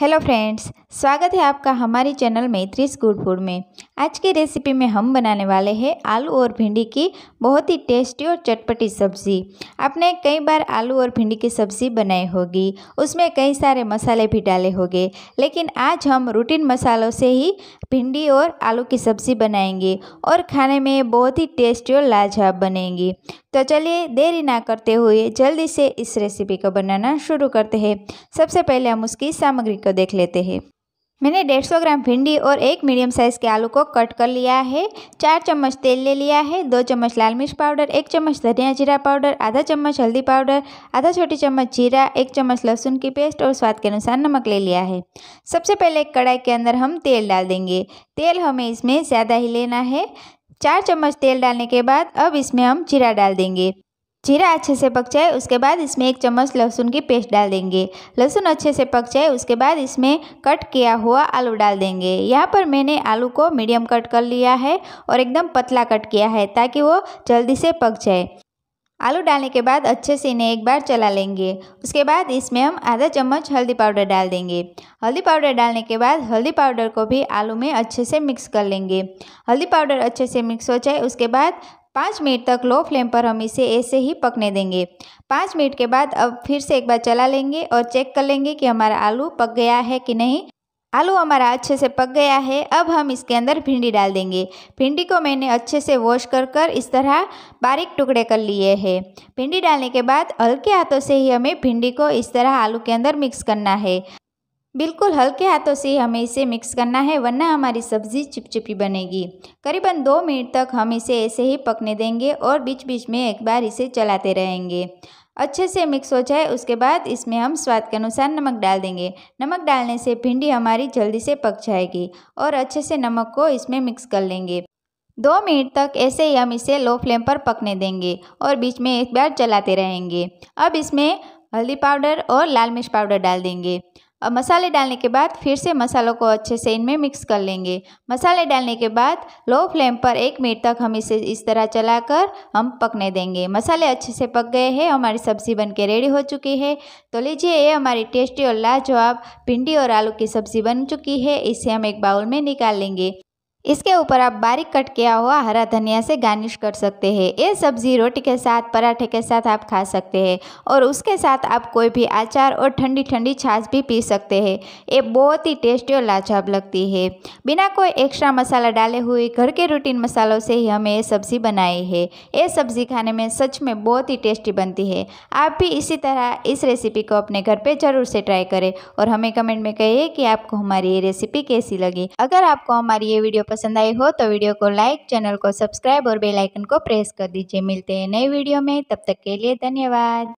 hello friends स्वागत है आपका हमारे चैनल मैत्रीस गुड फूड में आज की रेसिपी में हम बनाने वाले हैं आलू और भिंडी की बहुत ही टेस्टी और चटपटी सब्ज़ी आपने कई बार आलू और भिंडी की सब्ज़ी बनाई होगी उसमें कई सारे मसाले भी डाले होंगे लेकिन आज हम रूटीन मसालों से ही भिंडी और आलू की सब्ज़ी बनाएंगे और खाने में बहुत ही टेस्टी और लाजवाब बनेंगी तो चलिए देरी ना करते हुए जल्दी से इस रेसिपी को बनाना शुरू करते हैं सबसे पहले हम उसकी सामग्री को देख लेते हैं मैंने 150 ग्राम भिंडी और एक मीडियम साइज़ के आलू को कट कर लिया है चार चम्मच तेल ले लिया है दो चम्मच लाल मिर्च पाउडर एक चम्मच धनिया जीरा पाउडर आधा चम्मच हल्दी पाउडर आधा छोटी चम्मच जीरा एक चम्मच लहसुन की पेस्ट और स्वाद के अनुसार नमक ले लिया है सबसे पहले एक कढ़ाई के अंदर हम तेल डाल देंगे तेल हमें इसमें ज़्यादा ही लेना है चार चम्मच तेल डालने के बाद अब इसमें हम जीरा डाल देंगे जीरा अच्छे से पक जाए उसके बाद इसमें एक चम्मच लहसुन की पेस्ट डाल देंगे लहसुन अच्छे से पक जाए उसके बाद इसमें कट किया हुआ आलू डाल देंगे यहाँ पर मैंने आलू को मीडियम कट कर लिया है और एकदम पतला कट किया है ताकि वो जल्दी से पक जाए आलू डालने के बाद अच्छे से इन्हें एक बार चला लेंगे उसके बाद इसमें हम आधा चम्मच हल्दी पाउडर डाल देंगे हल्दी पाउडर डालने के बाद हल्दी पाउडर को भी आलू में अच्छे से मिक्स कर लेंगे हल्दी पाउडर अच्छे से मिक्स हो जाए उसके बाद पाँच मिनट तक लो फ्लेम पर हम इसे ऐसे ही पकने देंगे पाँच मिनट के बाद अब फिर से एक बार चला लेंगे और चेक कर लेंगे कि हमारा आलू पक गया है कि नहीं आलू हमारा अच्छे से पक गया है अब हम इसके अंदर भिंडी डाल देंगे भिंडी को मैंने अच्छे से वॉश कर कर इस तरह बारीक टुकड़े कर लिए हैं भिंडी डालने के बाद हल्के हाथों से ही हमें भिंडी को इस तरह आलू के अंदर मिक्स करना है बिल्कुल हल्के हाथों से हमें इसे मिक्स करना है वरना हमारी सब्ज़ी चिपचिपी बनेगी करीबन दो मिनट तक हम इसे ऐसे ही पकने देंगे और बीच बीच में एक बार इसे चलाते रहेंगे अच्छे से मिक्स हो जाए उसके बाद इसमें हम स्वाद के अनुसार नमक डाल देंगे नमक डालने से भिंडी हमारी जल्दी से पक जाएगी और अच्छे से नमक को इसमें मिक्स कर लेंगे दो मिनट तक ऐसे ही हम इसे लो फ्लेम पर पकने देंगे और बीच में एक बार चलाते रहेंगे अब इसमें हल्दी पाउडर और लाल मिर्च पाउडर डाल देंगे अब मसाले डालने के बाद फिर से मसालों को अच्छे से इनमें मिक्स कर लेंगे मसाले डालने के बाद लो फ्लेम पर एक मिनट तक हम इसे इस तरह चलाकर हम पकने देंगे मसाले अच्छे से पक गए हैं हमारी सब्ज़ी बन के रेडी हो चुकी है तो लीजिए ये हमारी टेस्टी और लाजवाब भिंडी और आलू की सब्ज़ी बन चुकी है इसे हम एक बाउल में निकाल लेंगे इसके ऊपर आप बारीक कट किया हुआ हरा धनिया से गार्निश कर सकते हैं ये सब्जी रोटी के साथ पराठे के साथ आप खा सकते हैं और उसके साथ आप कोई भी अचार और ठंडी ठंडी छाछ भी पी सकते हैं ये बहुत ही टेस्टी और लाजवाब लगती है बिना कोई एक्स्ट्रा मसाला डाले हुए घर के रूटीन मसालों से ही हमें ये सब्ज़ी बनाई है ये सब्ज़ी खाने में सच में बहुत ही टेस्टी बनती है आप भी इसी तरह इस रेसिपी को अपने घर पर ज़रूर से ट्राई करें और हमें कमेंट में कहिए कि आपको हमारी ये रेसिपी कैसी लगी अगर आपको हमारी ये वीडियो पसंद आई हो तो वीडियो को लाइक चैनल को सब्सक्राइब और बेल आइकन को प्रेस कर दीजिए मिलते हैं नए वीडियो में तब तक के लिए धन्यवाद